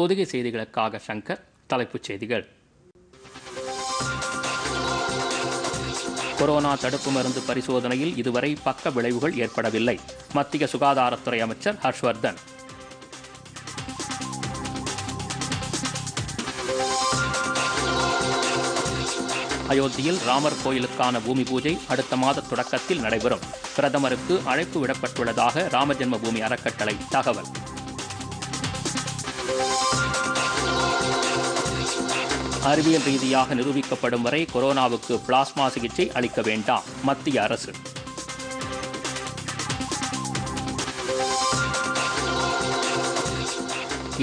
பொதிகை செய்திகளுக்காக சங்கர் தலைப்புச் செய்திகள் கொரோனா தடுப்பு மருந்து பரிசோதனையில் இதுவரை பக்க விளைவுகள் ஏற்படவில்லை மத்திய சுகாதாரத்துறை அமைச்சர் ஹர்ஷ்வர்தன் அயோத்தியில் ராமர் கோயிலுக்கான பூமி பூஜை அடுத்த மாத தொடக்கத்தில் நடைபெறும் பிரதமருக்கு அழைப்பு விடப்பட்டுள்ளதாக ராமஜென்ம பூமி அறக்கட்டளை தகவல் அறிவியல் ரீதியாக நிரூபிக்கப்படும் வரை கொரோனாவுக்கு பிளாஸ்மா சிகிச்சை அளிக்க வேண்டாம் மத்திய அரசு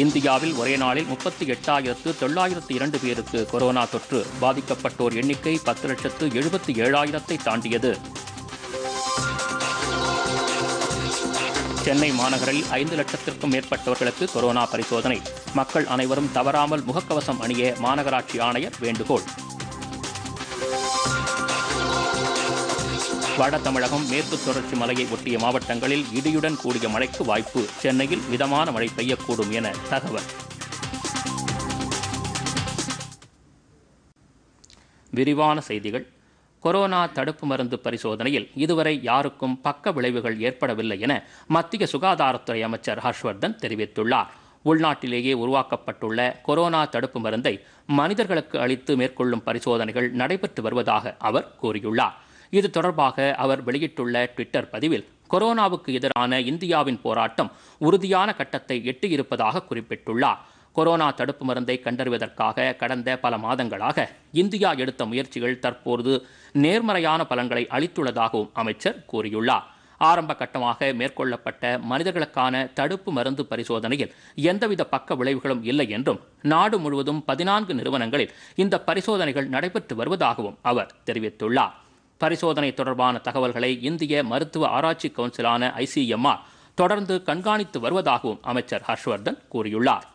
இந்தியாவில் ஒரே நாளில் முப்பத்தி எட்டாயிரத்து தொள்ளாயிரத்து இரண்டு பேருக்கு கொரோனா தொற்று பாதிக்கப்பட்டோர் எண்ணிக்கை பத்து லட்சத்து எழுபத்தி ஏழாயிரத்தை தாண்டியது சென்னை மாநகரில் ஐந்து லட்சத்திற்கும் மேற்பட்டவர்களுக்கு கொரோனா பரிசோதனை மக்கள் அனைவரும் தவறாமல் முகக்கவசம் அணிய மாநகராட்சி ஆணையர் வேண்டுகோள் வட தமிழகம் மேற்கு தொடர்ச்சி மலையை ஒட்டிய மாவட்டங்களில் இடியுடன் கூடிய மழைக்கு வாய்ப்பு சென்னையில் மிதமான மழை பெய்யக்கூடும் என தகவல் விரிவான செய்திகள் கொரோனா தடுப்பு மருந்து பரிசோதனையில் இதுவரை யாருக்கும் பக்க விளைவுகள் ஏற்படவில்லை என மத்திய சுகாதாரத்துறை அமைச்சர் ஹர்ஷ்வர்தன் தெரிவித்துள்ளார் உள்நாட்டிலேயே உருவாக்கப்பட்டுள்ள கொரோனா தடுப்பு மருந்தை மனிதர்களுக்கு அளித்து மேற்கொள்ளும் பரிசோதனைகள் நடைபெற்று வருவதாக அவர் கூறியுள்ளார் இது தொடர்பாக அவர் வெளியிட்டுள்ள ட்விட்டர் பதிவில் கொரோனாவுக்கு எதிரான இந்தியாவின் போராட்டம் உறுதியான கட்டத்தை எட்டியிருப்பதாக குறிப்பிட்டுள்ளார் கொரோனா தடுப்பு மருந்தை கண்டறிவதற்காக கடந்த பல மாதங்களாக இந்தியா எடுத்த முயற்சிகள் தற்போது நேர்மறையான பலன்களை அளித்துள்ளதாகவும் அமைச்சர் கூறியுள்ளார் ஆரம்ப கட்டமாக மேற்கொள்ளப்பட்ட மனிதர்களுக்கான தடுப்பு மருந்து பரிசோதனையில் எந்தவித பக்க விளைவுகளும் இல்லை என்றும் நாடு முழுவதும் பதினான்கு நிறுவனங்களில் இந்த பரிசோதனைகள் நடைபெற்று வருவதாகவும் அவர் தெரிவித்துள்ளார் பரிசோதனை தொடர்பான தகவல்களை இந்திய மருத்துவ ஆராய்ச்சி கவுன்சிலான ஐசிஎம்ஆர் தொடர்ந்து கண்காணித்து வருவதாகவும் அமைச்சர் ஹர்ஷ்வர்தன் கூறியுள்ளார்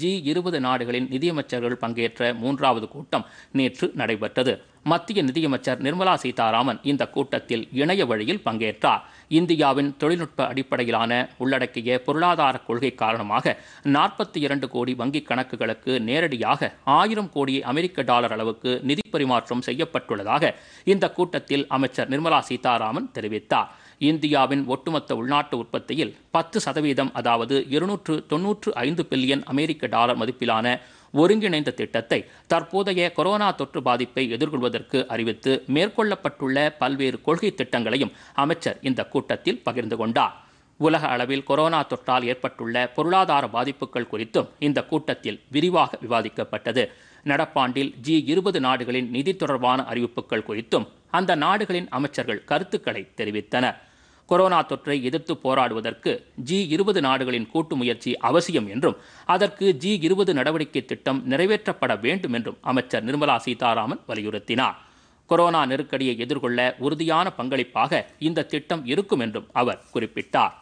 ஜி இருபது நாடுகளின் நிதியமைச்சர்கள் பங்கேற்ற மூன்றாவது கூட்டம் நேற்று நடைபெற்றது மத்திய நிதியமைச்சர் நிர்மலா சீதாராமன் இந்த கூட்டத்தில் இணைய வழியில் பங்கேற்றார் இந்தியாவின் தொழில்நுட்ப அடிப்படையிலான உள்ளடக்கிய பொருளாதார கொள்கை காரணமாக நாற்பத்தி இரண்டு கோடி வங்கிக் கணக்குகளுக்கு நேரடியாக ஆயிரம் கோடி அமெரிக்க டாலர் அளவுக்கு நிதி பரிமாற்றம் செய்யப்பட்டுள்ளதாக இந்த கூட்டத்தில் அமைச்சர் நிர்மலா சீதாராமன் தெரிவித்தார் இந்தியாவின் ஒட்டுமொத்த உள்நாட்டு உற்பத்தியில் பத்து சதவீதம் அதாவது இருநூற்று தொன்னூற்று ஐந்து பில்லியன் அமெரிக்க டாலர் மதிப்பிலான ஒருங்கிணைந்த திட்டத்தை தற்போதைய கொரோனா தொற்று பாதிப்பை எதிர்கொள்வதற்கு அறிவித்து மேற்கொள்ளப்பட்டுள்ள பல்வேறு கொள்கை திட்டங்களையும் அமைச்சர் இந்த கூட்டத்தில் பகிர்ந்து கொண்டார் உலக அளவில் கொரோனா தொற்றால் ஏற்பட்டுள்ள பொருளாதார பாதிப்புகள் குறித்தும் இந்த கூட்டத்தில் விரிவாக விவாதிக்கப்பட்டது நடப்பாண்டில் ஜி இருபது நாடுகளின் நிதி தொடர்பான அறிவிப்புகள் குறித்தும் அந்த நாடுகளின் அமைச்சர்கள் கருத்துக்களை தெரிவித்தனர் கொரோனா தொற்றை எதிர்த்து போராடுவதற்கு ஜி இருபது நாடுகளின் கூட்டு முயற்சி அவசியம் என்றும் அதற்கு ஜி இருபது நடவடிக்கை திட்டம் நிறைவேற்றப்பட வேண்டும் என்றும் அமைச்சர் நிர்மலா சீதாராமன் வலியுறுத்தினார் கொரோனா நெருக்கடியை எதிர்கொள்ள உறுதியான பங்களிப்பாக இந்த திட்டம் இருக்கும் என்றும் அவர் குறிப்பிட்டார்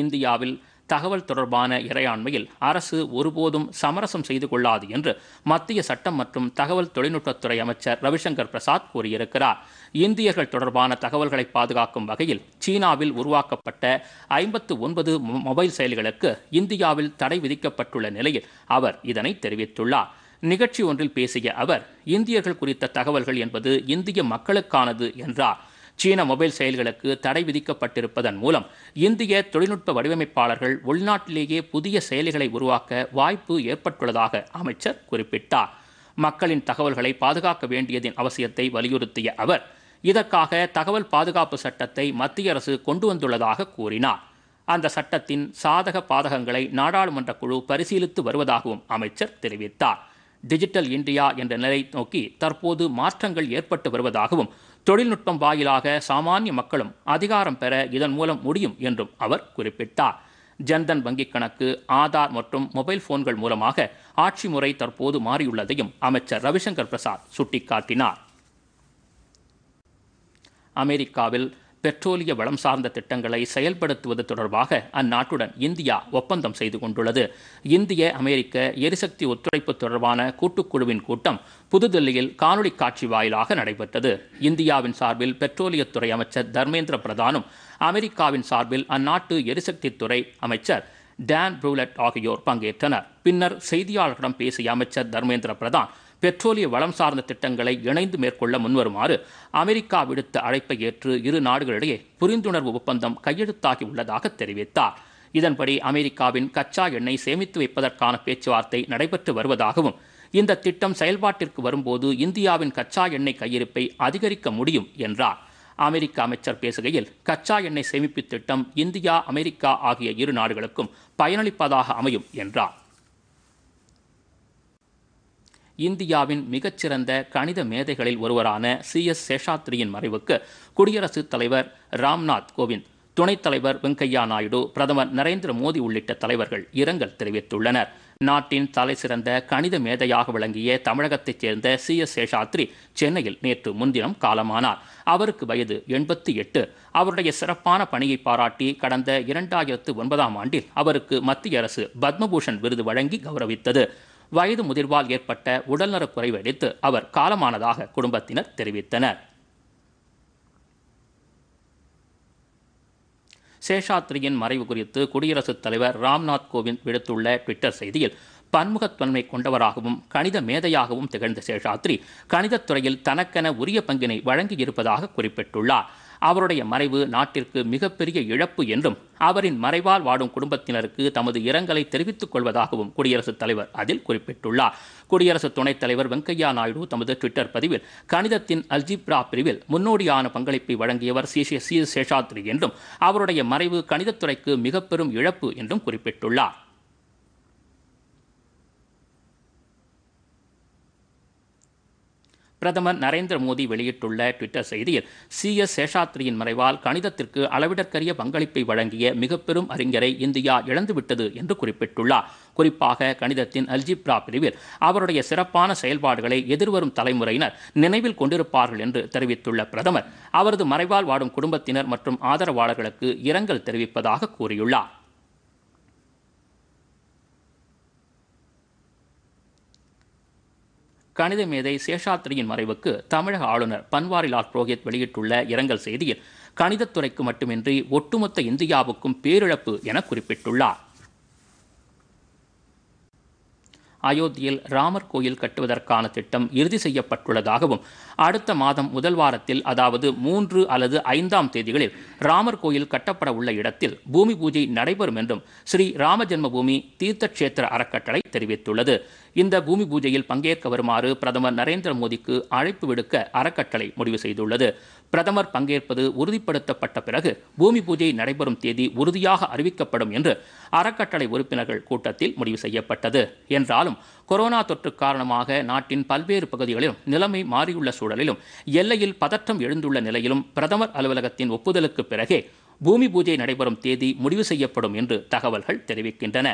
இந்தியாவில் தகவல் தொடர்பான இறையாண்மையில் அரசு ஒருபோதும் சமரசம் செய்து கொள்ளாது என்று மத்திய சட்டம் மற்றும் தகவல் தொழில்நுட்பத்துறை அமைச்சர் ரவிசங்கர் பிரசாத் கூறியிருக்கிறார் இந்தியர்கள் தொடர்பான தகவல்களை பாதுகாக்கும் வகையில் சீனாவில் உருவாக்கப்பட்ட ஐம்பத்து ஒன்பது மொபைல் செயல்களுக்கு இந்தியாவில் தடை விதிக்கப்பட்டுள்ள நிலையில் அவர் இதனை தெரிவித்துள்ளார் நிகழ்ச்சி ஒன்றில் பேசிய அவர் இந்தியர்கள் குறித்த தகவல்கள் என்பது இந்திய மக்களுக்கானது என்றார் சீன மொபைல் செயல்களுக்கு தடை விதிக்கப்பட்டிருப்பதன் மூலம் இந்திய தொழில்நுட்ப வடிவமைப்பாளர்கள் உள்நாட்டிலேயே புதிய செயலிகளை உருவாக்க வாய்ப்பு ஏற்பட்டுள்ளதாக அமைச்சர் குறிப்பிட்டார் மக்களின் தகவல்களை பாதுகாக்க வேண்டியதின் அவசியத்தை வலியுறுத்திய அவர் இதற்காக தகவல் பாதுகாப்பு சட்டத்தை மத்திய அரசு கொண்டு வந்துள்ளதாக கூறினார் அந்த சட்டத்தின் சாதக பாதகங்களை நாடாளுமன்ற குழு பரிசீலித்து வருவதாகவும் அமைச்சர் தெரிவித்தார் டிஜிட்டல் இந்தியா என்ற நிலை நோக்கி தற்போது மாற்றங்கள் ஏற்பட்டு வருவதாகவும் தொழில்நுட்பம் வாயிலாக சாமானிய மக்களும் அதிகாரம் பெற இதன் மூலம் முடியும் என்றும் அவர் குறிப்பிட்டார் ஜன்தன் வங்கிக் கணக்கு ஆதார் மற்றும் மொபைல் போன்கள் மூலமாக ஆட்சி முறை தற்போது மாறியுள்ளதையும் அமைச்சர் ரவிசங்கர் பிரசாத் சுட்டிக்காட்டினார் அமெரிக்காவில் பெட்ரோலிய வளம் சார்ந்த திட்டங்களை செயல்படுத்துவது தொடர்பாக அந்நாட்டுடன் இந்தியா ஒப்பந்தம் செய்து கொண்டுள்ளது இந்திய அமெரிக்க எரிசக்தி ஒத்துழைப்பு தொடர்பான கூட்டுக்குழுவின் கூட்டம் புதுதில்லியில் காணொலி காட்சி வாயிலாக நடைபெற்றது இந்தியாவின் சார்பில் பெட்ரோலியத்துறை அமைச்சர் தர்மேந்திர பிரதானும் அமெரிக்காவின் சார்பில் அந்நாட்டு எரிசக்தித்துறை அமைச்சர் டேன் ப்ரூலட் ஆகியோர் பங்கேற்றனர் பின்னர் செய்தியாளர்களிடம் பேசிய அமைச்சர் தர்மேந்திர பிரதான் பெட்ரோலிய வளம் சார்ந்த திட்டங்களை இணைந்து மேற்கொள்ள முன்வருமாறு அமெரிக்கா விடுத்த அழைப்பை ஏற்று இரு நாடுகளிடையே புரிந்துணர்வு ஒப்பந்தம் கையெழுத்தாகி உள்ளதாக தெரிவித்தார் இதன்படி அமெரிக்காவின் கச்சா எண்ணெய் சேமித்து வைப்பதற்கான பேச்சுவார்த்தை நடைபெற்று வருவதாகவும் இந்த திட்டம் செயல்பாட்டிற்கு வரும்போது இந்தியாவின் கச்சா எண்ணெய் கையிருப்பை அதிகரிக்க முடியும் என்றார் அமெரிக்க அமைச்சர் பேசுகையில் கச்சா எண்ணெய் சேமிப்பு திட்டம் இந்தியா அமெரிக்கா ஆகிய இரு நாடுகளுக்கும் பயனளிப்பதாக அமையும் என்றார் இந்தியாவின் மிகச்சிறந்த கணித மேதைகளில் ஒருவரான சி எஸ் சேஷாத்ரியின் மறைவுக்கு குடியரசுத் தலைவர் ராம்நாத் கோவிந்த் துணைத் தலைவர் வெங்கையா நாயுடு பிரதமர் நரேந்திர மோடி உள்ளிட்ட தலைவர்கள் இரங்கல் தெரிவித்துள்ளனர் நாட்டின் தலை சிறந்த கணித மேதையாக விளங்கிய தமிழகத்தைச் சேர்ந்த சி எஸ் சேஷாத்ரி சென்னையில் நேற்று முன்தினம் காலமானார் அவருக்கு வயது எண்பத்தி எட்டு அவருடைய சிறப்பான பணியை பாராட்டி கடந்த இரண்டாயிரத்து ஒன்பதாம் ஆண்டில் அவருக்கு மத்திய அரசு பத்மபூஷன் விருது வழங்கி கௌரவித்தது வயது முதிர்வால் ஏற்பட்ட உடல்நலக் குறைவடித்து அவர் காலமானதாக குடும்பத்தினர் தெரிவித்தனர் சேஷாத்ரியின் மறைவு குறித்து குடியரசுத் தலைவர் ராம்நாத் கோவிந்த் விடுத்துள்ள ட்விட்டர் செய்தியில் பன்முகத்தன்மை கொண்டவராகவும் கணித மேதையாகவும் திகழ்ந்த சேஷாத்ரி கணிதத்துறையில் தனக்கென உரிய பங்கினை வழங்கியிருப்பதாக குறிப்பிட்டுள்ளார் அவருடைய மறைவு நாட்டிற்கு மிகப்பெரிய இழப்பு என்றும் அவரின் மறைவால் வாடும் குடும்பத்தினருக்கு தமது இரங்கலை தெரிவித்துக் கொள்வதாகவும் குடியரசுத் தலைவர் அதில் குறிப்பிட்டுள்ளார் குடியரசுத் துணைத் தலைவர் வெங்கையா நாயுடு தமது ட்விட்டர் பதிவில் கணிதத்தின் அல்ஜிப்ரா பிரிவில் முன்னோடியான பங்களிப்பை வழங்கியவர் சி சி சேஷாத்ரி என்றும் அவருடைய மறைவு கணிதத்துறைக்கு மிகப்பெரும் இழப்பு என்றும் குறிப்பிட்டுள்ளார் பிரதமர் நரேந்திர மோடி வெளியிட்டுள்ள ட்விட்டர் செய்தியில் சி எஸ் சேஷாத்ரியின் மறைவால் கணிதத்திற்கு அளவிடற்கரிய பங்களிப்பை வழங்கிய மிக பெரும் அறிஞரை இந்தியா இழந்துவிட்டது என்று குறிப்பிட்டுள்ளார் குறிப்பாக கணிதத்தின் அல்ஜிப்ரா பிரிவில் அவருடைய சிறப்பான செயல்பாடுகளை எதிர்வரும் தலைமுறையினர் நினைவில் கொண்டிருப்பார்கள் என்று தெரிவித்துள்ள பிரதமர் அவரது மறைவால் வாடும் குடும்பத்தினர் மற்றும் ஆதரவாளர்களுக்கு இரங்கல் தெரிவிப்பதாக கூறியுள்ளார் கணித மேதை சேஷாத்ரியின் மறைவுக்கு தமிழக ஆளுநர் பன்வாரிலால் புரோஹித் வெளியிட்டுள்ள இரங்கல் செய்தியில் கணிதத்துறைக்கு மட்டுமின்றி ஒட்டுமொத்த இந்தியாவுக்கும் பேரிழப்பு என குறிப்பிட்டுள்ளார் அயோத்தியில் ராமர் கோயில் கட்டுவதற்கான திட்டம் இறுதி செய்யப்பட்டுள்ளதாகவும் அடுத்த மாதம் முதல் வாரத்தில் அதாவது மூன்று அல்லது ஐந்தாம் தேதிகளில் ராமர் கோயில் கட்டப்பட உள்ள இடத்தில் பூமி பூஜை நடைபெறும் என்றும் ஸ்ரீ ராம தீர்த்தக்ஷேத்திர தீர்த்த கஷேத்திர அறக்கட்டளை தெரிவித்துள்ளது இந்த பூமி பூஜையில் பங்கேற்க வருமாறு பிரதமர் நரேந்திர மோடிக்கு அழைப்பு விடுக்க அறக்கட்டளை முடிவு செய்துள்ளது பிரதமர் பங்கேற்பது உறுதிப்படுத்தப்பட்ட பிறகு பூமி பூஜை நடைபெறும் தேதி உறுதியாக அறிவிக்கப்படும் என்று அறக்கட்டளை உறுப்பினர்கள் கூட்டத்தில் முடிவு செய்யப்பட்டது என்றாலும் கொரோனா தொற்று காரணமாக நாட்டின் பல்வேறு பகுதிகளிலும் நிலைமை மாறியுள்ள சூழலிலும் எல்லையில் பதற்றம் எழுந்துள்ள நிலையிலும் பிரதமர் அலுவலகத்தின் ஒப்புதலுக்கு பிறகே பூமி பூஜை நடைபெறும் தேதி முடிவு செய்யப்படும் என்று தகவல்கள் தெரிவிக்கின்றன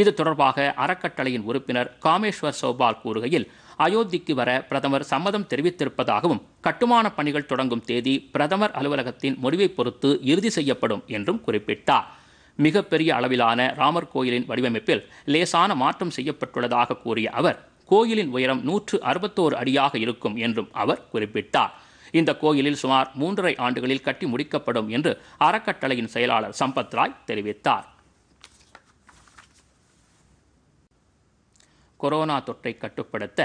இது தொடர்பாக அறக்கட்டளையின் உறுப்பினர் காமேஸ்வர் சோபால் கூறுகையில் அயோத்திக்கு வர பிரதமர் சம்மதம் தெரிவித்திருப்பதாகவும் கட்டுமான பணிகள் தொடங்கும் தேதி பிரதமர் அலுவலகத்தின் முடிவை பொறுத்து இறுதி செய்யப்படும் என்றும் குறிப்பிட்டார் மிகப்பெரிய அளவிலான ராமர் கோயிலின் வடிவமைப்பில் லேசான மாற்றம் செய்யப்பட்டுள்ளதாக கூறிய அவர் கோயிலின் உயரம் நூற்று அறுபத்தோரு அடியாக இருக்கும் என்றும் அவர் குறிப்பிட்டார் இந்த கோயிலில் சுமார் மூன்றரை ஆண்டுகளில் கட்டி முடிக்கப்படும் என்று அறக்கட்டளையின் செயலாளர் சம்பத் ராய் தெரிவித்தார் கொரோனா தொற்றை கட்டுப்படுத்த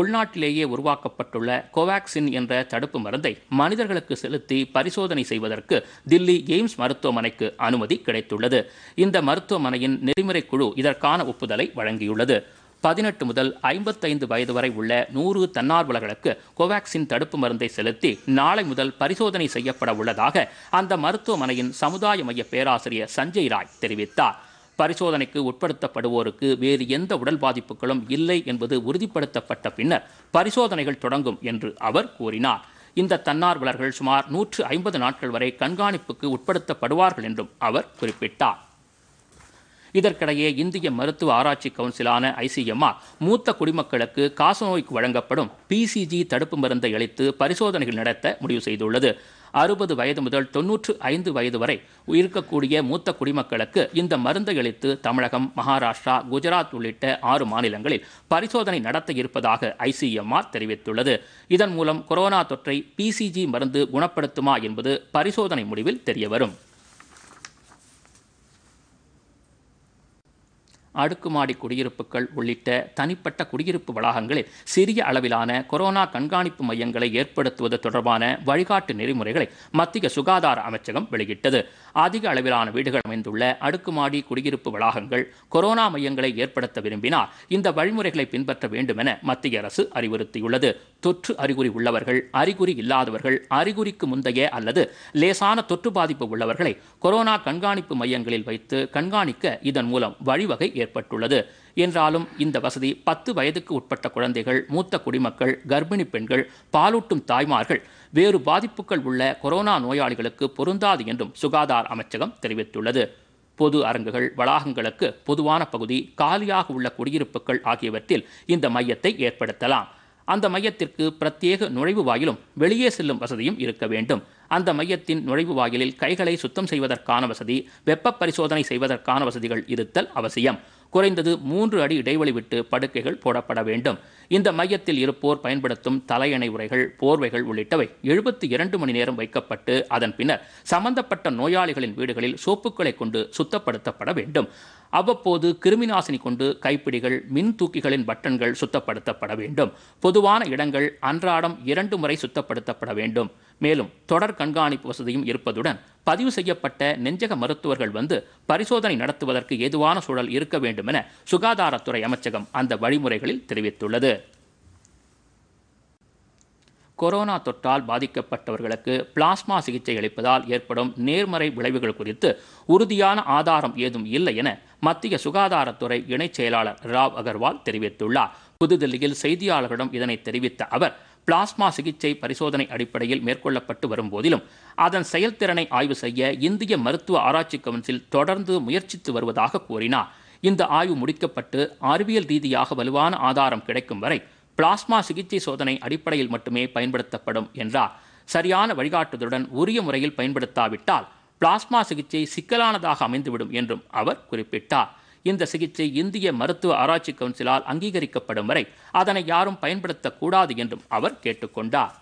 உள்நாட்டிலேயே உருவாக்கப்பட்டுள்ள கோவாக்சின் என்ற தடுப்பு மருந்தை மனிதர்களுக்கு செலுத்தி பரிசோதனை செய்வதற்கு தில்லி எய்ம்ஸ் மருத்துவமனைக்கு அனுமதி கிடைத்துள்ளது இந்த மருத்துவமனையின் நெறிமுறை குழு இதற்கான ஒப்புதலை வழங்கியுள்ளது பதினெட்டு முதல் ஐம்பத்தைந்து வயது வரை உள்ள நூறு தன்னார்வலர்களுக்கு கோவாக்சின் தடுப்பு மருந்தை செலுத்தி நாளை முதல் பரிசோதனை செய்யப்பட உள்ளதாக அந்த மருத்துவமனையின் சமுதாய மைய பேராசிரியர் சஞ்சய் ராய் தெரிவித்தார் பரிசோதனைக்கு உட்படுத்தப்படுவோருக்கு வேறு எந்த உடல் பாதிப்புகளும் இல்லை என்பது உறுதிப்படுத்தப்பட்ட பின்னர் பரிசோதனைகள் தொடங்கும் என்று அவர் கூறினார் இந்த தன்னார்வலர்கள் சுமார் நூற்று ஐம்பது நாட்கள் வரை கண்காணிப்புக்கு உட்படுத்தப்படுவார்கள் என்றும் அவர் குறிப்பிட்டார் இதற்கிடையே இந்திய மருத்துவ ஆராய்ச்சி கவுன்சிலான ஐசிஎம்ஆர் மூத்த குடிமக்களுக்கு காசநோய்க்கு வழங்கப்படும் பிசிஜி தடுப்பு மருந்தை அளித்து பரிசோதனைகள் நடத்த முடிவு செய்துள்ளது அறுபது வயது முதல் தொன்னூற்று ஐந்து வயது வரை உயிர்க்கக்கூடிய மூத்த குடிமக்களுக்கு இந்த மருந்தை அளித்து தமிழகம் மகாராஷ்டிரா குஜராத் உள்ளிட்ட ஆறு மாநிலங்களில் பரிசோதனை நடத்த இருப்பதாக ஐசிஎம்ஆர் தெரிவித்துள்ளது இதன் மூலம் கொரோனா தொற்றை பிசிஜி மருந்து குணப்படுத்துமா என்பது பரிசோதனை முடிவில் தெரியவரும் அடுக்குமாடி குடியிருப்புகள் உள்ளிட்ட தனிப்பட்ட குடியிருப்பு வளாகங்களில் சிறிய அளவிலான கொரோனா கண்காணிப்பு மையங்களை ஏற்படுத்துவது தொடர்பான வழிகாட்டு நெறிமுறைகளை மத்திய சுகாதார அமைச்சகம் வெளியிட்டது அதிக அளவிலான வீடுகள் அமைந்துள்ள அடுக்குமாடி குடியிருப்பு வளாகங்கள் கொரோனா மையங்களை ஏற்படுத்த விரும்பினால் இந்த வழிமுறைகளை பின்பற்ற வேண்டும் என மத்திய அரசு அறிவுறுத்தியுள்ளது தொற்று அறிகுறி உள்ளவர்கள் அறிகுறி இல்லாதவர்கள் அறிகுறிக்கு முந்தைய அல்லது லேசான தொற்று பாதிப்பு உள்ளவர்களை கொரோனா கண்காணிப்பு மையங்களில் வைத்து கண்காணிக்க இதன் மூலம் வழிவகை ஏற்படும் ஏற்பட்டுள்ளது என்றாலும் இந்த வசதி பத்து வயதுக்கு உட்பட்ட குழந்தைகள் மூத்த குடிமக்கள் கர்ப்பிணி பெண்கள் பாலூட்டும் தாய்மார்கள் வேறு பாதிப்புகள் உள்ள கொரோனா நோயாளிகளுக்கு பொருந்தாது என்றும் சுகாதார அமைச்சகம் தெரிவித்துள்ளது பொது அரங்குகள் வளாகங்களுக்கு பொதுவான பகுதி காலியாக உள்ள குடியிருப்புகள் ஆகியவற்றில் இந்த மையத்தை ஏற்படுத்தலாம் அந்த மையத்திற்கு பிரத்யேக நுழைவு வாயிலும் வெளியே செல்லும் வசதியும் இருக்க வேண்டும் அந்த மையத்தின் நுழைவு வாயிலில் கைகளை சுத்தம் செய்வதற்கான வசதி வெப்ப பரிசோதனை செய்வதற்கான வசதிகள் இருத்தல் அவசியம் குறைந்தது மூன்று அடி இடைவெளி விட்டு படுக்கைகள் போடப்பட வேண்டும் இந்த மையத்தில் இருப்போர் பயன்படுத்தும் தலையணை உரைகள் போர்வைகள் உள்ளிட்டவை எழுபத்தி இரண்டு மணி நேரம் வைக்கப்பட்டு அதன் பின்னர் சம்பந்தப்பட்ட நோயாளிகளின் வீடுகளில் சோப்புக்களை கொண்டு சுத்தப்படுத்தப்பட வேண்டும் அவ்வப்போது கிருமிநாசினி கொண்டு கைப்பிடிகள் மின் தூக்கிகளின் பட்டன்கள் சுத்தப்படுத்தப்பட வேண்டும் பொதுவான இடங்கள் அன்றாடம் இரண்டு முறை சுத்தப்படுத்தப்பட வேண்டும் மேலும் தொடர் கண்காணிப்பு வசதியும் இருப்பதுடன் பதிவு செய்யப்பட்ட நெஞ்சக மருத்துவர்கள் வந்து பரிசோதனை நடத்துவதற்கு ஏதுவான சூழல் இருக்க வேண்டும் என சுகாதாரத்துறை அமைச்சகம் அந்த வழிமுறைகளில் தெரிவித்துள்ளது கொரோனா தொற்றால் பாதிக்கப்பட்டவர்களுக்கு பிளாஸ்மா சிகிச்சை அளிப்பதால் ஏற்படும் நேர்மறை விளைவுகள் குறித்து உறுதியான ஆதாரம் ஏதும் இல்லை என மத்திய சுகாதாரத்துறை இணைச் செயலாளர் ராவ் அகர்வால் தெரிவித்துள்ளார் புதுதில்லியில் செய்தியாளர்களிடம் இதனை தெரிவித்த அவர் பிளாஸ்மா சிகிச்சை பரிசோதனை அடிப்படையில் மேற்கொள்ளப்பட்டு வரும் போதிலும் அதன் செயல்திறனை ஆய்வு செய்ய இந்திய மருத்துவ ஆராய்ச்சி கவுன்சில் தொடர்ந்து முயற்சித்து வருவதாக கூறினார் இந்த ஆய்வு முடிக்கப்பட்டு அறிவியல் ரீதியாக வலுவான ஆதாரம் கிடைக்கும் வரை பிளாஸ்மா சிகிச்சை சோதனை அடிப்படையில் மட்டுமே பயன்படுத்தப்படும் என்றார் சரியான வழிகாட்டுதலுடன் உரிய முறையில் பயன்படுத்தாவிட்டால் பிளாஸ்மா சிகிச்சை சிக்கலானதாக அமைந்துவிடும் என்றும் அவர் குறிப்பிட்டார் இந்த சிகிச்சை இந்திய மருத்துவ ஆராய்ச்சி கவுன்சிலால் அங்கீகரிக்கப்படும் வரை அதனை யாரும் பயன்படுத்தக்கூடாது என்றும் அவர் கேட்டுக்கொண்டார்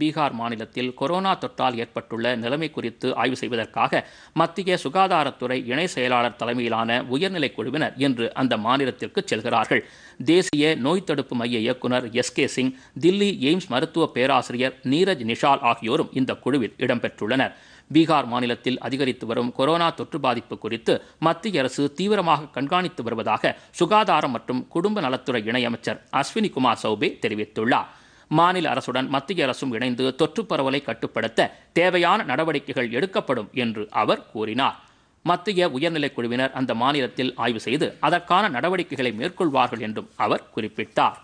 பீகார் மாநிலத்தில் கொரோனா தொற்றால் ஏற்பட்டுள்ள நிலைமை குறித்து ஆய்வு செய்வதற்காக மத்திய சுகாதாரத்துறை இணை செயலாளர் தலைமையிலான உயர்நிலைக் குழுவினர் இன்று அந்த மாநிலத்திற்கு செல்கிறார்கள் தேசிய நோய் தடுப்பு மைய இயக்குநர் S K Singh Delhi AIIMS மருத்துவ பேராசிரியர் நீரஜ் நிஷால் ஆகியோரும் இந்த குழுவில் இடம்பெற்றுள்ளனர் பீகார் மாநிலத்தில் அதிகரித்து வரும் கொரோனா தொற்று பாதிப்பு குறித்து மத்திய அரசு தீவிரமாக கண்காணித்து வருவதாக சுகாதாரம் மற்றும் குடும்ப நலத்துறை இணையமைச்சர் அஸ்வினி குமார் சௌபே தெரிவித்துள்ளார் மாநில அரசுடன் மத்திய அரசும் இணைந்து தொற்று பரவலை கட்டுப்படுத்த தேவையான நடவடிக்கைகள் எடுக்கப்படும் என்று அவர் கூறினார் மத்திய உயர்நிலைக் குழுவினர் அந்த மாநிலத்தில் ஆய்வு செய்து அதற்கான நடவடிக்கைகளை மேற்கொள்வார்கள் என்றும் அவர் குறிப்பிட்டார்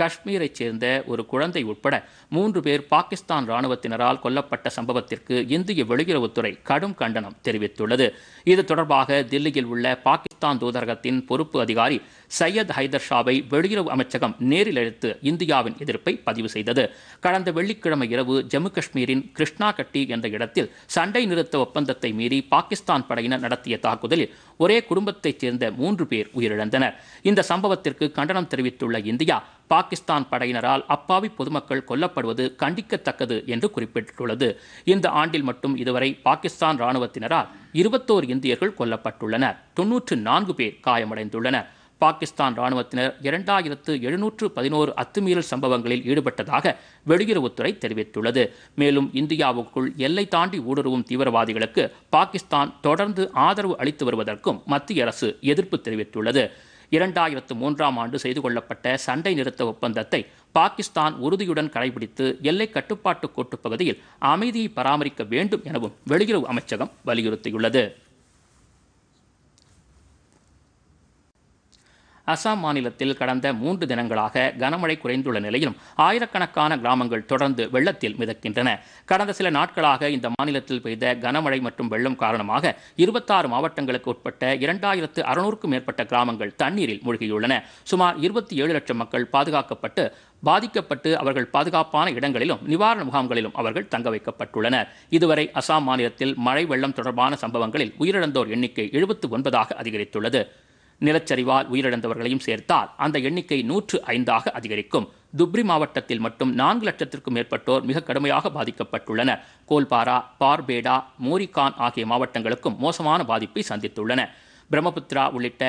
காஷ்மீரைச் சேர்ந்த ஒரு குழந்தை உட்பட மூன்று பேர் பாகிஸ்தான் ராணுவத்தினரால் கொல்லப்பட்ட சம்பவத்திற்கு இந்திய வெளியுறவுத்துறை கடும் கண்டனம் தெரிவித்துள்ளது இது தொடர்பாக தில்லியில் உள்ள பாகிஸ்தான் தூதரகத்தின் பொறுப்பு அதிகாரி சையத் ஹைதர் ஷாவை வெளியுறவு அமைச்சகம் நேரில் அழைத்து இந்தியாவின் எதிர்ப்பை பதிவு செய்தது கடந்த வெள்ளிக்கிழமை இரவு ஜம்மு காஷ்மீரின் கிருஷ்ணா கட்டி என்ற இடத்தில் சண்டை நிறுத்த ஒப்பந்தத்தை மீறி பாகிஸ்தான் படையினர் நடத்திய தாக்குதலில் ஒரே குடும்பத்தைச் சேர்ந்த மூன்று பேர் உயிரிழந்தனர் இந்த சம்பவத்திற்கு கண்டனம் தெரிவித்துள்ள இந்தியா பாகிஸ்தான் படையினரால் அப்பாவி பொதுமக்கள் கொல்லப்படுவது கண்டிக்கத்தக்கது என்று குறிப்பிட்டுள்ளது இந்த ஆண்டில் மட்டும் இதுவரை பாகிஸ்தான் ராணுவத்தினரால் இருபத்தோரு இந்தியர்கள் கொல்லப்பட்டுள்ளனர் தொன்னூற்று நான்கு பேர் காயமடைந்துள்ளனர் பாகிஸ்தான் ராணுவத்தினர் இரண்டாயிரத்து எழுநூற்று பதினோரு அத்துமீறல் சம்பவங்களில் ஈடுபட்டதாக வெளியுறவுத்துறை தெரிவித்துள்ளது மேலும் இந்தியாவுக்குள் எல்லை தாண்டி ஊடுருவும் தீவிரவாதிகளுக்கு பாகிஸ்தான் தொடர்ந்து ஆதரவு அளித்து வருவதற்கும் மத்திய அரசு எதிர்ப்பு தெரிவித்துள்ளது இரண்டாயிரத்து மூன்றாம் ஆண்டு செய்து கொள்ளப்பட்ட சண்டை நிறுத்த ஒப்பந்தத்தை பாகிஸ்தான் உறுதியுடன் கடைபிடித்து எல்லை கட்டுப்பாட்டு கோட்டுப் பகுதியில் அமைதியை பராமரிக்க வேண்டும் எனவும் வெளியுறவு அமைச்சகம் வலியுறுத்தியுள்ளது அசாம் மாநிலத்தில் கடந்த மூன்று தினங்களாக கனமழை குறைந்துள்ள நிலையிலும் ஆயிரக்கணக்கான கிராமங்கள் தொடர்ந்து வெள்ளத்தில் மிதக்கின்றன கடந்த சில நாட்களாக இந்த மாநிலத்தில் பெய்த கனமழை மற்றும் வெள்ளம் காரணமாக இருபத்தாறு மாவட்டங்களுக்கு உட்பட்ட இரண்டாயிரத்து அறுநூறுக்கும் மேற்பட்ட கிராமங்கள் தண்ணீரில் மூழ்கியுள்ளன சுமார் இருபத்தி ஏழு லட்சம் மக்கள் பாதுகாக்கப்பட்டு பாதிக்கப்பட்டு அவர்கள் பாதுகாப்பான இடங்களிலும் நிவாரண முகாம்களிலும் அவர்கள் தங்க வைக்கப்பட்டுள்ளனர் இதுவரை அசாம் மாநிலத்தில் மழை வெள்ளம் தொடர்பான சம்பவங்களில் உயிரிழந்தோர் எண்ணிக்கை எழுபத்து ஒன்பதாக அதிகரித்துள்ளது நிலச்சரிவால் உயிரிழந்தவர்களையும் சேர்த்தால் அந்த எண்ணிக்கை நூற்று ஐந்தாக அதிகரிக்கும் துப்ரி மாவட்டத்தில் மட்டும் நான்கு லட்சத்திற்கும் மேற்பட்டோர் மிக கடுமையாக பாதிக்கப்பட்டுள்ளனர் கோல்பாரா பார்பேடா மோரிகான் ஆகிய மாவட்டங்களுக்கும் மோசமான பாதிப்பை சந்தித்துள்ளன பிரம்மபுத்திரா உள்ளிட்ட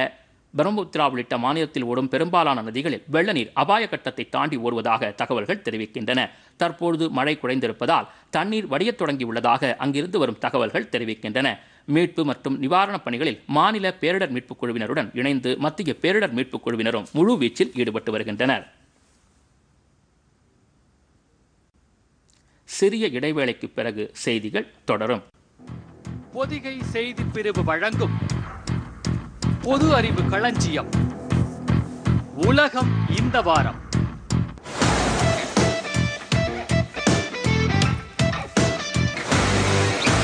பிரம்மபுத்திரா உள்ளிட்ட மாநிலத்தில் ஓடும் பெரும்பாலான நதிகளில் வெள்ளநீர் அபாய கட்டத்தை தாண்டி ஓடுவதாக தகவல்கள் தெரிவிக்கின்றன தற்போது மழை குறைந்திருப்பதால் தண்ணீர் வடியத் தொடங்கியுள்ளதாக அங்கிருந்து வரும் தகவல்கள் தெரிவிக்கின்றன மீட்பு மற்றும் நிவாரணப் பணிகளில் மாநில பேரிடர் மீட்புக் குழுவினருடன் இணைந்து மத்திய பேரிடர் மீட்புக் குழுவினரும் முழுவீச்சில் ஈடுபட்டு வருகின்றனர் சிறிய இடைவேளைக்கு பிறகு செய்திகள் தொடரும் பொதிகை செய்தி பிரிவு வழங்கும் பொது அறிவு களஞ்சியம் உலகம் இந்த வாரம்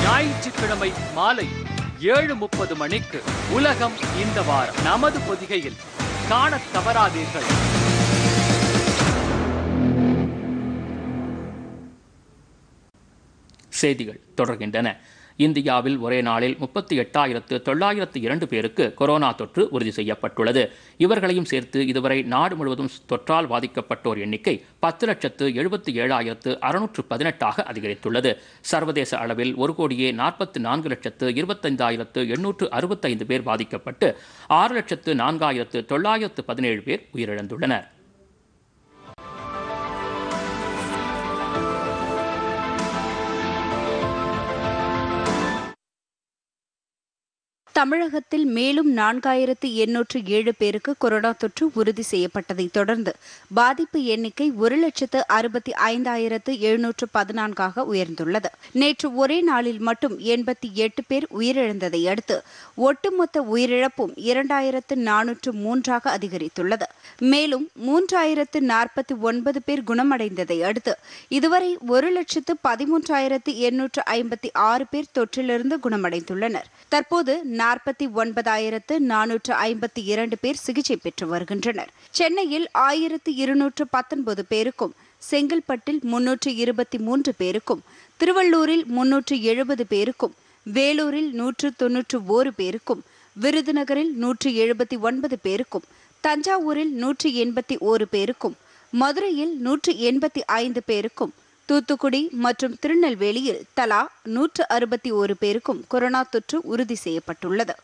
ஞாயிற்றுக்கிழமை மாலை ஏழு முப்பது மணிக்கு உலகம் இந்த வாரம் நமது பொதிகையில் காண தவறாதீர்கள் செய்திகள் தொடர்கின்றன இந்தியாவில் ஒரே நாளில் முப்பத்தி எட்டாயிரத்து தொள்ளாயிரத்து இரண்டு பேருக்கு கொரோனா தொற்று உறுதி செய்யப்பட்டுள்ளது இவர்களையும் சேர்த்து இதுவரை நாடு முழுவதும் தொற்றால் பாதிக்கப்பட்டோர் எண்ணிக்கை பத்து லட்சத்து எழுபத்தி ஏழாயிரத்து அறுநூற்று பதினெட்டாக அதிகரித்துள்ளது சர்வதேச அளவில் ஒரு கோடியே நாற்பத்தி நான்கு லட்சத்து இருபத்தைந்தாயிரத்து எண்ணூற்று அறுபத்தைந்து பேர் பாதிக்கப்பட்டு ஆறு லட்சத்து நான்காயிரத்து தொள்ளாயிரத்து பதினேழு பேர் உயிரிழந்துள்ளனர் தமிழகத்தில் மேலும் நான்காயிரத்து எண்ணூற்று ஏழு பேருக்கு கொரோனா தொற்று உறுதி செய்யப்பட்டதைத் தொடர்ந்து பாதிப்பு எண்ணிக்கை ஒரு லட்சத்து அறுபத்தி ஐந்தாயிரத்து எழுநூற்று பதினான்காக உயர்ந்துள்ளது நேற்று ஒரே நாளில் மட்டும் எண்பத்தி எட்டு பேர் உயிரிழந்ததை அடுத்து ஒட்டுமொத்த உயிரிழப்பும் இரண்டாயிரத்து நானூற்று மூன்றாக அதிகரித்துள்ளது மேலும் மூன்றாயிரத்து நாற்பத்தி ஒன்பது பேர் குணமடைந்ததை அடுத்து இதுவரை ஒரு லட்சத்து பதிமூன்றாயிரத்து எண்ணூற்று ஐம்பத்தி ஆறு பேர் தொற்றிலிருந்து குணமடைந்துள்ளனர் தற்போது நாற்பத்தி ஒன்பதாயிரத்து நானூற்று ஐம்பத்தி இரண்டு பேர் சிகிச்சை பெற்று வருகின்றனர் சென்னையில் ஆயிரத்து இருநூற்று பத்தொன்பது பேருக்கும் செங்கல்பட்டில் முன்னூற்று இருபத்தி மூன்று பேருக்கும் திருவள்ளூரில் முன்னூற்று எழுபது பேருக்கும் வேலூரில் நூற்று தொன்னூற்று ஓரு பேருக்கும் விருதுநகரில் நூற்று எழுபத்தி ஒன்பது பேருக்கும் தஞ்சாவூரில் நூற்று எண்பத்தி ஓரு பேருக்கும் மதுரையில் நூற்று எண்பத்தி ஐந்து பேருக்கும் தூத்துக்குடி மற்றும் திருநெல்வேலியில் தலா நூற்று அறுபத்தி ஒரு பேருக்கும் கொரோனா தொற்று உறுதி செய்யப்பட்டுள்ளது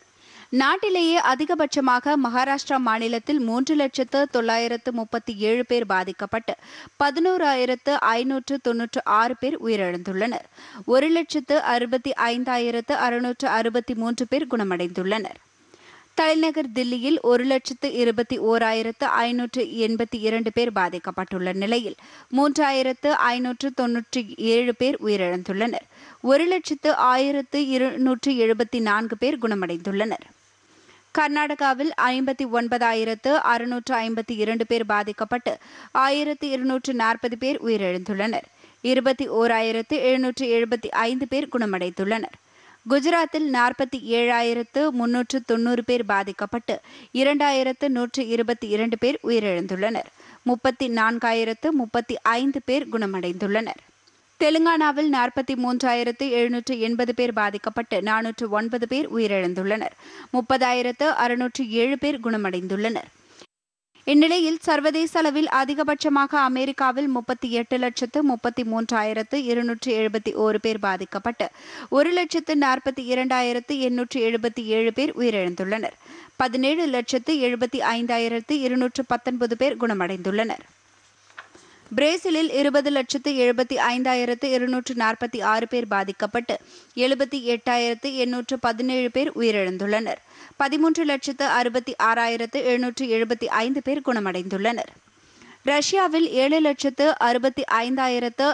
நாட்டிலேயே அதிகபட்சமாக மகாராஷ்டிரா மாநிலத்தில் மூன்று லட்சத்து தொள்ளாயிரத்து முப்பத்தி ஏழு பேர் பாதிக்கப்பட்டு பதினோராயிரத்து ஐநூற்று தொன்னூற்று ஆறு பேர் உயிரிழந்துள்ளனர் ஒரு லட்சத்து அறுபத்தி ஐந்தாயிரத்து அறுநூற்று அறுபத்தி மூன்று பேர் குணமடைந்துள்ளனர் தலைநகர் தில்லியில் ஒரு லட்சத்து இருபத்தி ஓராயிரத்து ஐநூற்று எண்பத்தி இரண்டு பேர் பாதிக்கப்பட்டுள்ள நிலையில் மூன்றாயிரத்து ஐநூற்று தொன்னூற்றி ஏழு பேர் உயிரிழந்துள்ளனர் ஒரு லட்சத்து ஆயிரத்து இருநூற்று எழுபத்தி நான்கு பேர் குணமடைந்துள்ளனர் கர்நாடகாவில் ஐம்பத்தி ஒன்பதாயிரத்து அறுநூற்று ஐம்பத்தி இரண்டு பேர் பாதிக்கப்பட்டு ஆயிரத்து இருநூற்று நாற்பது பேர் உயிரிழந்துள்ளனர் இருபத்தி ஓராயிரத்து எழுநூற்று எழுபத்தி ஐந்து பேர் குணமடைந்துள்ளனர் குஜராத்தில் நாற்பத்தி ஏழாயிரத்து முன்னூற்று தொண்ணூறு பேர் பாதிக்கப்பட்டு இரண்டாயிரத்து நூற்று இருபத்தி இரண்டு பேர் உயிரிழந்துள்ளனர் முப்பத்தி நான்காயிரத்து முப்பத்தி ஐந்து பேர் குணமடைந்துள்ளனர் தெலுங்கானாவில் நாற்பத்தி மூன்றாயிரத்து எழுநூற்று எண்பது பேர் பாதிக்கப்பட்டு நானூற்று ஒன்பது பேர் உயிரிழந்துள்ளனர் முப்பதாயிரத்து அறுநூற்று ஏழு பேர் குணமடைந்துள்ளனர் இந்நிலையில் சர்வதேச அளவில் அதிகபட்சமாக அமெரிக்காவில் முப்பத்தி எட்டு லட்சத்து முப்பத்தி மூன்றாயிரத்து இருநூற்றி எழுபத்தி ஓரு பேர் பாதிக்கப்பட்டு ஒரு லட்சத்து நாற்பத்தி இரண்டாயிரத்து எண்ணூற்றி எழுபத்தி ஏழு பேர் உயிரிழந்துள்ளனர் பதினேழு லட்சத்து எழுபத்தி ஐந்தாயிரத்து இருநூற்று பத்தொன்பது பேர் குணமடைந்துள்ளனர் பிரேசிலில் இருபது லட்சத்து எழுபத்தி ஐந்தாயிரத்து இருநூற்று நாற்பத்தி ஆறு பேர் பாதிக்கப்பட்டு எழுபத்தி எட்டாயிரத்து எண்ணூற்று பதினேழு பேர் உயிரிழந்துள்ளனர் பதிமூன்று லட்சத்து அறுபத்தி ஆறாயிரத்து எழுநூற்று எழுபத்தி ஐந்து பேர் குணமடைந்துள்ளனர் ரஷ்யாவில் ஏழு லட்சத்து அறுபத்தி ஐந்தாயிரத்து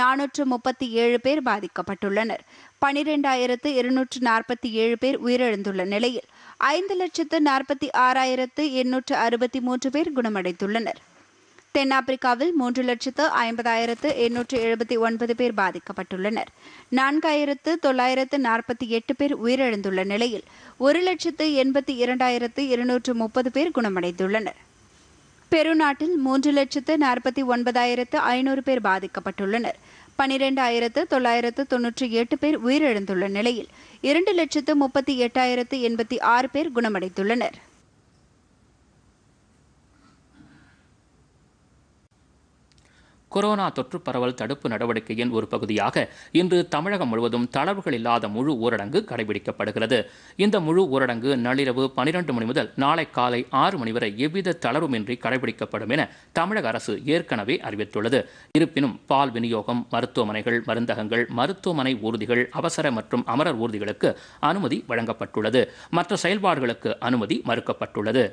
நானூற்று முப்பத்தி ஏழு பேர் பாதிக்கப்பட்டுள்ளனர் பனிரெண்டாயிரத்து இருநூற்று நாற்பத்தி ஏழு பேர் உயிரிழந்துள்ள நிலையில் ஐந்து லட்சத்து நாற்பத்தி ஆறாயிரத்து எண்ணூற்று அறுபத்தி மூன்று பேர் குணமடைந்துள்ளனர் தென்னாப்பிரிக்காவில் மூன்று லட்சத்து ஐம்பதாயிரத்து எண்ணூற்று எழுபத்தி ஒன்பது பேர் பாதிக்கப்பட்டுள்ளனர் நான்காயிரத்து தொள்ளாயிரத்து நாற்பத்தி எட்டு பேர் உயிரிழந்துள்ள நிலையில் ஒரு லட்சத்து எண்பத்தி இரண்டாயிரத்து இருநூற்று முப்பது பேர் குணமடைந்துள்ளனர் பெருநாட்டில் மூன்று லட்சத்து நாற்பத்தி ஒன்பதாயிரத்து ஐநூறு பேர் பாதிக்கப்பட்டுள்ளனர் பனிரெண்டாயிரத்து தொள்ளாயிரத்து தொன்னூற்றி எட்டு பேர் உயிரிழந்துள்ள நிலையில் இரண்டு லட்சத்து முப்பத்தி எட்டாயிரத்து எண்பத்தி ஆறு பேர் குணமடைந்துள்ளனர் கொரோனா தொற்று பரவல் தடுப்பு நடவடிக்கையின் ஒரு பகுதியாக இன்று தமிழகம் முழுவதும் தளர்வுகள் இல்லாத முழு ஊரடங்கு கடைபிடிக்கப்படுகிறது இந்த முழு ஊரடங்கு நள்ளிரவு பனிரெண்டு மணி முதல் நாளை காலை ஆறு மணி வரை எவ்வித தளர்வுமின்றி கடைபிடிக்கப்படும் என தமிழக அரசு ஏற்கனவே அறிவித்துள்ளது இருப்பினும் பால் விநியோகம் மருத்துவமனைகள் மருந்தகங்கள் மருத்துவமனை ஊர்திகள் அவசர மற்றும் அமரர் ஊர்திகளுக்கு அனுமதி வழங்கப்பட்டுள்ளது மற்ற செயல்பாடுகளுக்கு அனுமதி மறுக்கப்பட்டுள்ளது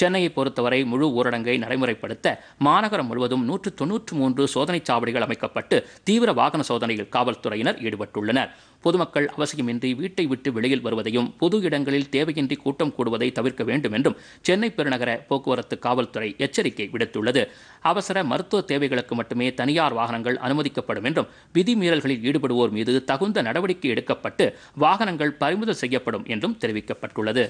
சென்னையை பொறுத்தவரை முழு ஊரடங்கை நடைமுறைப்படுத்த மாநகரம் முழுவதும் நூற்று தொன்னூற்று மூன்று சோதனை சாவடிகள் அமைக்கப்பட்டு தீவிர வாகன சோதனையில் காவல்துறையினர் ஈடுபட்டுள்ளனர் பொதுமக்கள் அவசியமின்றி வீட்டை விட்டு வெளியில் வருவதையும் பொது இடங்களில் தேவையின்றி கூட்டம் கூடுவதை தவிர்க்க வேண்டும் என்றும் சென்னை பெருநகர போக்குவரத்து காவல்துறை எச்சரிக்கை விடுத்துள்ளது அவசர மருத்துவ தேவைகளுக்கு மட்டுமே தனியார் வாகனங்கள் அனுமதிக்கப்படும் என்றும் விதிமீறல்களில் ஈடுபடுவோர் மீது தகுந்த நடவடிக்கை எடுக்கப்பட்டு வாகனங்கள் பறிமுதல் செய்யப்படும் என்றும் தெரிவிக்கப்பட்டுள்ளது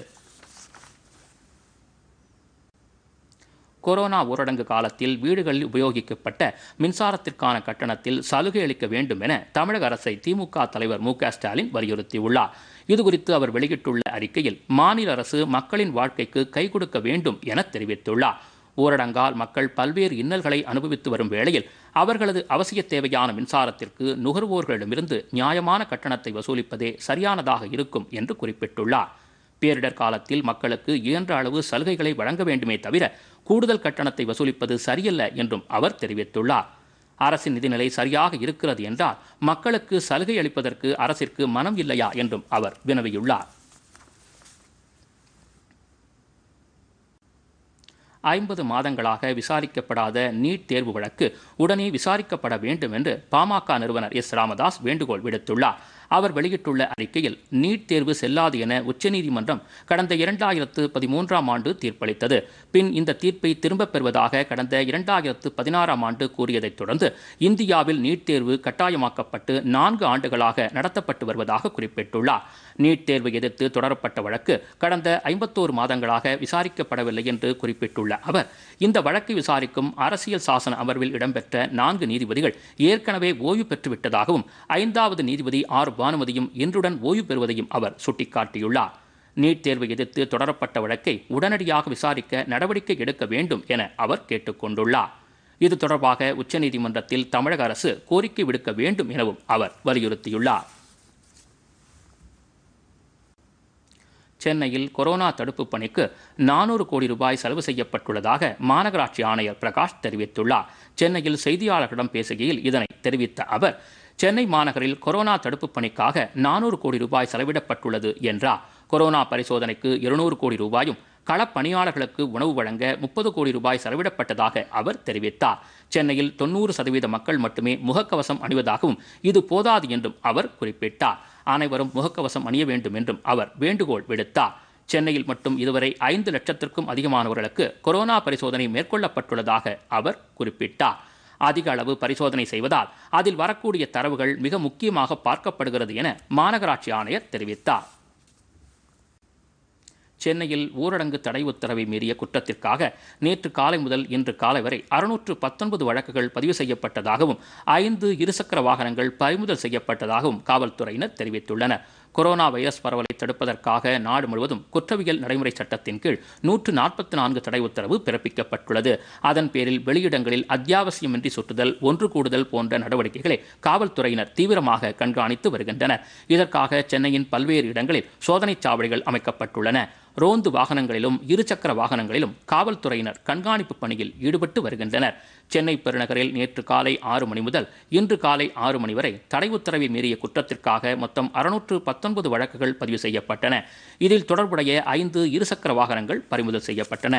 கொரோனா ஊரடங்கு காலத்தில் வீடுகளில் உபயோகிக்கப்பட்ட மின்சாரத்திற்கான கட்டணத்தில் சலுகை அளிக்க வேண்டும் என தமிழக அரசை திமுக தலைவர் மு ஸ்டாலின் வலியுறுத்தியுள்ளார் இதுகுறித்து அவர் வெளியிட்டுள்ள அறிக்கையில் மாநில அரசு மக்களின் வாழ்க்கைக்கு கை கொடுக்க வேண்டும் என தெரிவித்துள்ளார் ஊரடங்கால் மக்கள் பல்வேறு இன்னல்களை அனுபவித்து வரும் வேளையில் அவர்களது அவசிய தேவையான மின்சாரத்திற்கு நுகர்வோர்களிடமிருந்து நியாயமான கட்டணத்தை வசூலிப்பதே சரியானதாக இருக்கும் என்று குறிப்பிட்டுள்ளார் பேரிடர் காலத்தில் மக்களுக்கு இயன்ற அளவு சலுகைகளை வழங்க வேண்டுமே தவிர கூடுதல் கட்டணத்தை வசூலிப்பது சரியல்ல என்றும் அவர் தெரிவித்துள்ளார் அரசின் நிதிநிலை சரியாக இருக்கிறது என்றால் மக்களுக்கு சலுகை அளிப்பதற்கு அரசிற்கு மனம் இல்லையா என்றும் அவர் வினவியுள்ளார் ஐம்பது மாதங்களாக விசாரிக்கப்படாத நீட் தேர்வு வழக்கு உடனே விசாரிக்கப்பட வேண்டும் என்று பாமக நிறுவனர் எஸ் ராமதாஸ் வேண்டுகோள் விடுத்துள்ளார் அவர் வெளியிட்டுள்ள அறிக்கையில் நீட் தேர்வு செல்லாது என உச்சநீதிமன்றம் கடந்த இரண்டாயிரத்து பதிமூன்றாம் ஆண்டு தீர்ப்பளித்தது பின் இந்த தீர்ப்பை திரும்பப் பெறுவதாக கடந்த இரண்டாயிரத்து பதினாறாம் ஆண்டு கூறியதைத் தொடர்ந்து இந்தியாவில் நீட் தேர்வு கட்டாயமாக்கப்பட்டு நான்கு ஆண்டுகளாக நடத்தப்பட்டு வருவதாக குறிப்பிட்டுள்ளார் நீட் தேர்வு எதிர்த்து தொடரப்பட்ட வழக்கு கடந்த ஐம்பத்தோரு மாதங்களாக விசாரிக்கப்படவில்லை என்று குறிப்பிட்டுள்ள அவர் இந்த வழக்கை விசாரிக்கும் அரசியல் சாசன அமர்வில் இடம்பெற்ற நான்கு நீதிபதிகள் ஏற்கனவே ஓய்வு பெற்றுவிட்டதாகவும் ஐந்தாவது நீதிபதி ஆர் பானுமதியும் இன்றுடன் ஓய்வு பெறுவதையும் அவர் சுட்டிக்காட்டியுள்ளார் நீட் தேர்வை எதிர்த்து தொடரப்பட்ட வழக்கை உடனடியாக விசாரிக்க நடவடிக்கை எடுக்க வேண்டும் என அவர் கேட்டுக்கொண்டுள்ளார் இது தொடர்பாக உச்சநீதிமன்றத்தில் தமிழக அரசு கோரிக்கை விடுக்க வேண்டும் எனவும் அவர் வலியுறுத்தியுள்ளார் சென்னையில் கொரோனா தடுப்பு பணிக்கு நானூறு கோடி ரூபாய் செலவு செய்யப்பட்டுள்ளதாக மாநகராட்சி ஆணையர் பிரகாஷ் தெரிவித்துள்ளார் சென்னையில் செய்தியாளர்களிடம் பேசுகையில் இதனை தெரிவித்த அவர் சென்னை மாநகரில் கொரோனா தடுப்பு பணிக்காக நானூறு கோடி ரூபாய் செலவிடப்பட்டுள்ளது என்றார் கொரோனா பரிசோதனைக்கு இருநூறு கோடி ரூபாயும் களப்பணியாளர்களுக்கு உணவு வழங்க முப்பது கோடி ரூபாய் செலவிடப்பட்டதாக அவர் தெரிவித்தார் சென்னையில் தொன்னூறு சதவீத மக்கள் மட்டுமே முகக்கவசம் அணிவதாகவும் இது போதாது என்றும் அவர் குறிப்பிட்டார் அனைவரும் முகக்கவசம் அணிய வேண்டும் என்றும் அவர் வேண்டுகோள் விடுத்தார் சென்னையில் மட்டும் இதுவரை ஐந்து லட்சத்திற்கும் அதிகமானவர்களுக்கு கொரோனா பரிசோதனை மேற்கொள்ளப்பட்டுள்ளதாக அவர் குறிப்பிட்டார் அதிக அளவு பரிசோதனை செய்வதால் அதில் வரக்கூடிய தரவுகள் மிக முக்கியமாக பார்க்கப்படுகிறது என மாநகராட்சி ஆணையர் தெரிவித்தார் சென்னையில் ஊரடங்கு தடை உத்தரவை மீறிய குற்றத்திற்காக நேற்று காலை முதல் இன்று காலை வரை அறுநூற்று பத்தொன்பது வழக்குகள் பதிவு செய்யப்பட்டதாகவும் ஐந்து இருசக்கர வாகனங்கள் பறிமுதல் செய்யப்பட்டதாகவும் காவல்துறையினர் தெரிவித்துள்ளனர் கொரோனா வைரஸ் பரவலை தடுப்பதற்காக நாடு முழுவதும் குற்றவியல் நடைமுறை சட்டத்தின் கீழ் நூற்று நாற்பத்தி நான்கு தடை உத்தரவு பிறப்பிக்கப்பட்டுள்ளது அதன் பேரில் வெளியிடங்களில் அத்தியாவசியமின்றி சுற்றுதல் ஒன்று கூடுதல் போன்ற நடவடிக்கைகளை காவல்துறையினர் தீவிரமாக கண்காணித்து வருகின்றனர் இதற்காக சென்னையின் பல்வேறு இடங்களில் சோதனைச் சாவடிகள் அமைக்கப்பட்டுள்ளன ரோந்து வாகனங்களிலும் இருசக்கர வாகனங்களிலும் காவல்துறையினர் கண்காணிப்பு பணியில் ஈடுபட்டு வருகின்றனர் சென்னை பெருநகரில் நேற்று காலை ஆறு மணி முதல் இன்று காலை ஆறு மணி வரை தடை உத்தரவை மீறிய குற்றத்திற்காக மொத்தம் அறுநூற்று பத்தொன்பது வழக்குகள் பதிவு செய்யப்பட்டன இதில் தொடர்புடைய ஐந்து இருசக்கர வாகனங்கள் பறிமுதல் செய்யப்பட்டன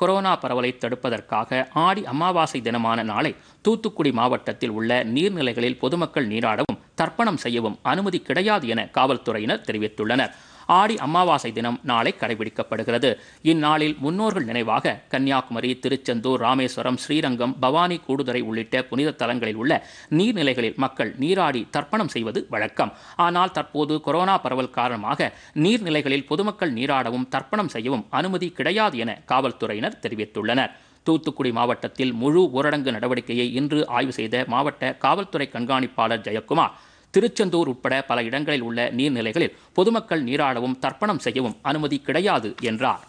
கொரோனா பரவலை தடுப்பதற்காக ஆடி அமாவாசை தினமான நாளை தூத்துக்குடி மாவட்டத்தில் உள்ள நீர்நிலைகளில் பொதுமக்கள் நீராடவும் தர்ப்பணம் செய்யவும் அனுமதி கிடையாது என காவல்துறையினர் தெரிவித்துள்ளனர் ஆடி அமாவாசை தினம் நாளை கடைபிடிக்கப்படுகிறது இந்நாளில் முன்னோர்கள் நினைவாக கன்னியாகுமரி திருச்செந்தூர் ராமேஸ்வரம் ஸ்ரீரங்கம் பவானி கூடுதுறை உள்ளிட்ட புனித தலங்களில் உள்ள நீர்நிலைகளில் மக்கள் நீராடி தர்ப்பணம் செய்வது வழக்கம் ஆனால் தற்போது கொரோனா பரவல் காரணமாக நீர்நிலைகளில் பொதுமக்கள் நீராடவும் தர்ப்பணம் செய்யவும் அனுமதி கிடையாது என காவல்துறையினர் தெரிவித்துள்ளனர் தூத்துக்குடி மாவட்டத்தில் முழு ஊரடங்கு நடவடிக்கையை இன்று ஆய்வு செய்த மாவட்ட காவல்துறை கண்காணிப்பாளர் ஜெயக்குமார் திருச்செந்தூர் உட்பட பல இடங்களில் உள்ள நீர்நிலைகளில் பொதுமக்கள் நீராடவும் தர்ப்பணம் செய்யவும் அனுமதி கிடையாது என்றார்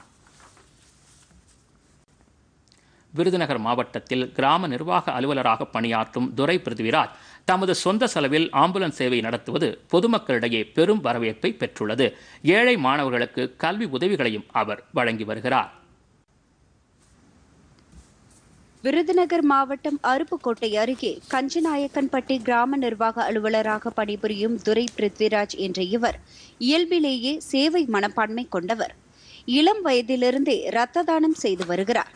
விருதுநகர் மாவட்டத்தில் கிராம நிர்வாக அலுவலராக பணியாற்றும் துரை பிருத்திவிராஜ் தமது சொந்த செலவில் ஆம்புலன்ஸ் சேவை நடத்துவது பொதுமக்களிடையே பெரும் வரவேற்பை பெற்றுள்ளது ஏழை மாணவர்களுக்கு கல்வி உதவிகளையும் அவர் வழங்கி வருகிறார் விருதுநகர் மாவட்டம் அருப்புக்கோட்டை அருகே கஞ்சநாயக்கன்பட்டி கிராம நிர்வாக அலுவலராக பணிபுரியும் துரை பிருத்விராஜ் என்ற இவர் இயல்பிலேயே சேவை மனப்பான்மை கொண்டவர் இளம் வயதிலிருந்தே இரத்த தானம் செய்து வருகிறார்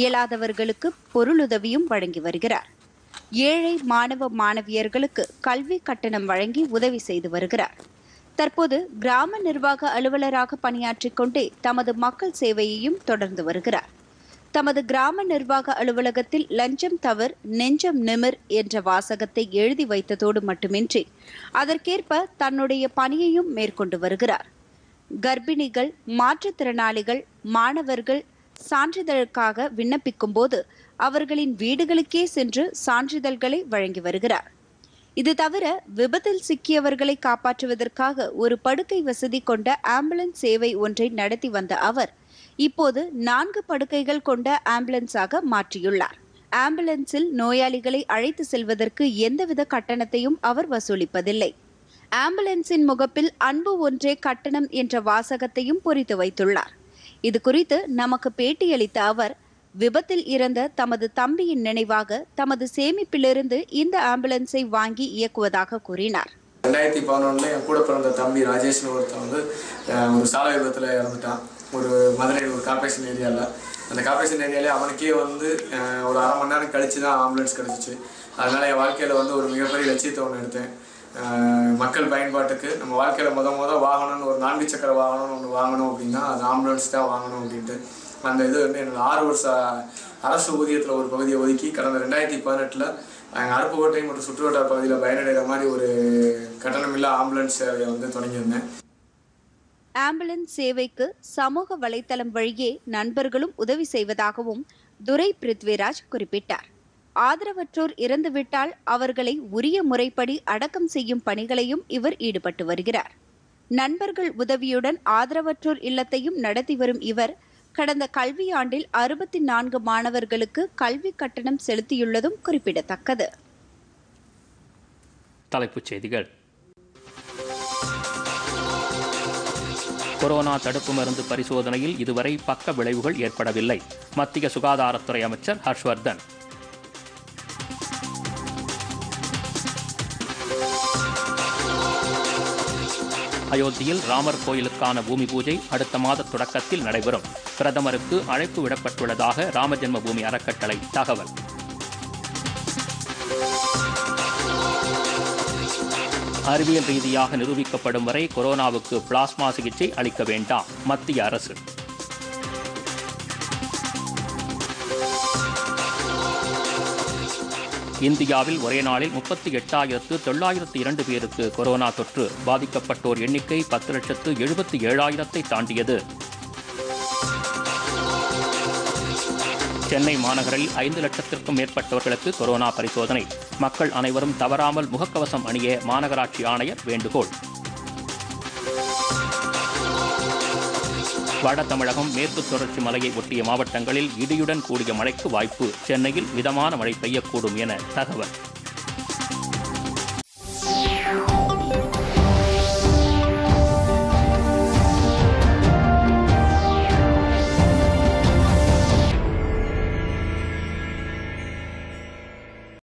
இயலாதவர்களுக்கு பொருளுதவியும் வழங்கி வருகிறார் ஏழை மாணவ மாணவியர்களுக்கு கல்வி கட்டணம் வழங்கி உதவி செய்து வருகிறார் தற்போது கிராம நிர்வாக அலுவலராக பணியாற்றிக் கொண்டே தமது மக்கள் சேவையையும் தொடர்ந்து வருகிறார் தமது கிராம நிர்வாக அலுவலகத்தில் லஞ்சம் தவறு நெஞ்சம் நிமிர் என்ற வாசகத்தை எழுதி வைத்ததோடு மட்டுமின்றி அதற்கேற்ப தன்னுடைய பணியையும் மேற்கொண்டு வருகிறார் கர்ப்பிணிகள் மாற்றுத்திறனாளிகள் மாணவர்கள் சான்றிதழுக்காக விண்ணப்பிக்கும் போது அவர்களின் வீடுகளுக்கே சென்று சான்றிதழ்களை வழங்கி வருகிறார் இது தவிர விபத்தில் சிக்கியவர்களை காப்பாற்றுவதற்காக ஒரு படுக்கை வசதி கொண்ட ஆம்புலன்ஸ் சேவை ஒன்றை நடத்தி வந்த அவர் இப்போது நான்கு படுக்கைகள் கொண்ட ஆம்புலன்ஸாக மாற்றியுள்ளார் ஆம்புலன்ஸில் நோயாளிகளை அழைத்து செல்வதற்கு எந்தவித கட்டணத்தையும் அவர் வசூலிப்பதில்லை ஆம்புலன்ஸின் முகப்பில் அன்பு ஒன்றே கட்டணம் என்ற வாசகத்தையும் பொறித்து வைத்துள்ளார் இது குறித்து நமக்கு பேட்டியளித்த அவர் விபத்தில் இறந்த தமது தம்பியின் நினைவாக தமது சேமிப்பிலிருந்து இந்த ஆம்புலன்ஸை வாங்கி இயக்குவதாக கூறினார் ரெண்டாயிரத்தி பதினொன்னு என் கூட பிறந்த தம்பி ராஜேஷ் ஒருத்தர் வந்து ஒரு சாலை விபத்துல இறந்துட்டான் ஒரு மதுரையில் ஒரு கார்பரேஷன் ஏரியாவில் அந்த கார்பரேஷன் ஏரியாலே அவனுக்கே வந்து ஒரு அரை மணி நேரம் கழித்து தான் ஆம்புலன்ஸ் கிடச்சிச்சு அதனால் என் வாழ்க்கையில் வந்து ஒரு மிகப்பெரிய லட்சியத்தை ஒன்று எடுத்தேன் மக்கள் பயன்பாட்டுக்கு நம்ம வாழ்க்கையில் முத முத வாகனம்னு ஒரு நான்கு சக்கர வாகனம்னு ஒன்று வாங்கணும் அப்படின்னா அது ஆம்புலன்ஸ் தான் வாங்கணும் அப்படின்ட்டு அந்த இது வந்து என்னோடய ஆறு வருஷ அரசு ஊதியத்தில் ஒரு பகுதியை ஒதுக்கி கடந்த ரெண்டாயிரத்தி பதினெட்டில் எங்கள் அருப்புக்கோட்டை மற்றும் சுற்றுவட்டார பகுதியில் பயனடைகிற மாதிரி ஒரு கட்டணமில்லா ஆம்புலன்ஸ் சேவையை வந்து தொடங்கியிருந்தேன் ஆம்புலன்ஸ் சேவைக்கு சமூக வலைத்தளம் வழியே நண்பர்களும் உதவி செய்வதாகவும் துரை பிருத்விராஜ் குறிப்பிட்டார் ஆதரவற்றோர் இறந்துவிட்டால் அவர்களை உரிய முறைப்படி அடக்கம் செய்யும் பணிகளையும் இவர் ஈடுபட்டு வருகிறார் நண்பர்கள் உதவியுடன் ஆதரவற்றோர் இல்லத்தையும் நடத்தி வரும் இவர் கடந்த கல்வியாண்டில் அறுபத்தி நான்கு மாணவர்களுக்கு கல்வி கட்டணம் செலுத்தியுள்ளதும் குறிப்பிடத்தக்கது தலைப்புச் செய்திகள் கொரோனா தடுப்பு மருந்து பரிசோதனையில் இதுவரை பக்க விளைவுகள் ஏற்படவில்லை மத்திய சுகாதாரத்துறை அமைச்சர் ஹர்ஷ்வர்தன் அயோத்தியில் ராமர் கோயிலுக்கான பூமி பூஜை அடுத்த மாத தொடக்கத்தில் நடைபெறும் பிரதமருக்கு அழைப்பு விடப்பட்டுள்ளதாக ராமஜென்ம பூமி அறக்கட்டளை தகவல் அறிவியல் ரீதியாக நிரூபிக்கப்படும் வரை கொரோனாவுக்கு பிளாஸ்மா சிகிச்சை அளிக்க வேண்டாம் மத்திய அரசு இந்தியாவில் ஒரே நாளில் முப்பத்தி எட்டாயிரத்து தொள்ளாயிரத்து இரண்டு பேருக்கு கொரோனா தொற்று பாதிக்கப்பட்டோர் எண்ணிக்கை பத்து லட்சத்து எழுபத்தி ஏழாயிரத்தை தாண்டியது சென்னை மாநகரில் ஐந்து லட்சத்திற்கும் மேற்பட்டவர்களுக்கு கொரோனா பரிசோதனை மக்கள் அனைவரும் தவறாமல் முகக்கவசம் அணிய மாநகராட்சி ஆணையர் வேண்டுகோள் வட தமிழகம் மேற்கு தொடர்ச்சி மலையை ஒட்டிய மாவட்டங்களில் இடியுடன் கூடிய மழைக்கு வாய்ப்பு சென்னையில் மிதமான மழை பெய்யக்கூடும் என தகவல்